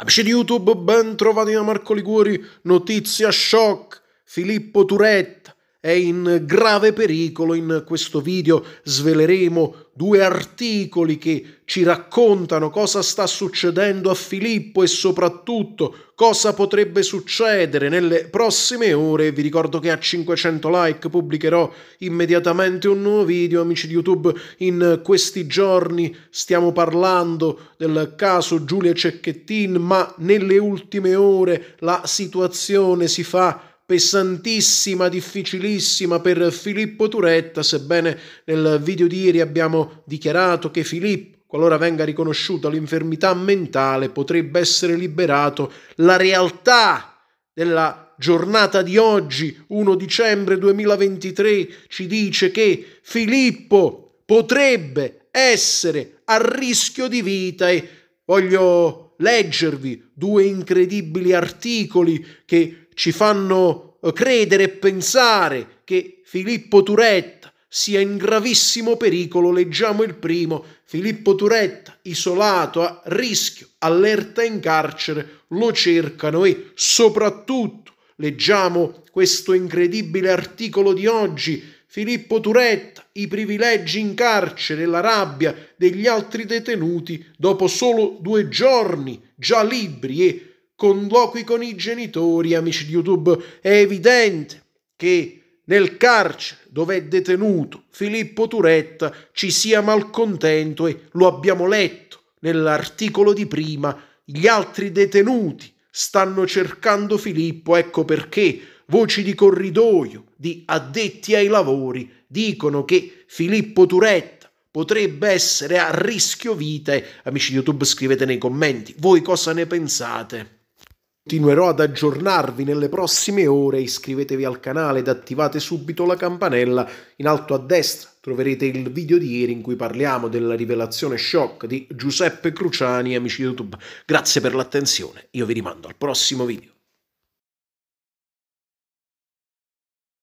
Amici di YouTube, ben trovati da Marco Liguori, notizia shock, Filippo Turetta, è in grave pericolo. In questo video sveleremo due articoli che ci raccontano cosa sta succedendo a Filippo e soprattutto cosa potrebbe succedere nelle prossime ore. Vi ricordo che a 500 like pubblicherò immediatamente un nuovo video. Amici di YouTube, in questi giorni stiamo parlando del caso Giulia Cecchettin, ma nelle ultime ore la situazione si fa pesantissima, difficilissima per Filippo Turetta, sebbene nel video di ieri abbiamo dichiarato che Filippo qualora venga riconosciuta l'infermità mentale, potrebbe essere liberato. La realtà della giornata di oggi, 1 dicembre 2023, ci dice che Filippo potrebbe essere a rischio di vita e voglio leggervi due incredibili articoli che ci fanno eh, credere e pensare che Filippo Turetta sia in gravissimo pericolo. Leggiamo il primo. Filippo Turetta, isolato a rischio, allerta in carcere, lo cercano e soprattutto leggiamo questo incredibile articolo di oggi. Filippo Turetta, i privilegi in carcere la rabbia degli altri detenuti dopo solo due giorni già libri e colloqui con i genitori, amici di YouTube, è evidente che nel carcere dove è detenuto Filippo Turetta ci sia malcontento e lo abbiamo letto nell'articolo di prima, gli altri detenuti stanno cercando Filippo, ecco perché voci di corridoio, di addetti ai lavori, dicono che Filippo Turetta potrebbe essere a rischio vita. Amici di YouTube scrivete nei commenti, voi cosa ne pensate? Continuerò ad aggiornarvi nelle prossime ore, iscrivetevi al canale ed attivate subito la campanella. In alto a destra troverete il video di ieri in cui parliamo della rivelazione shock di Giuseppe Cruciani, amici YouTube. Grazie per l'attenzione, io vi rimando al prossimo video.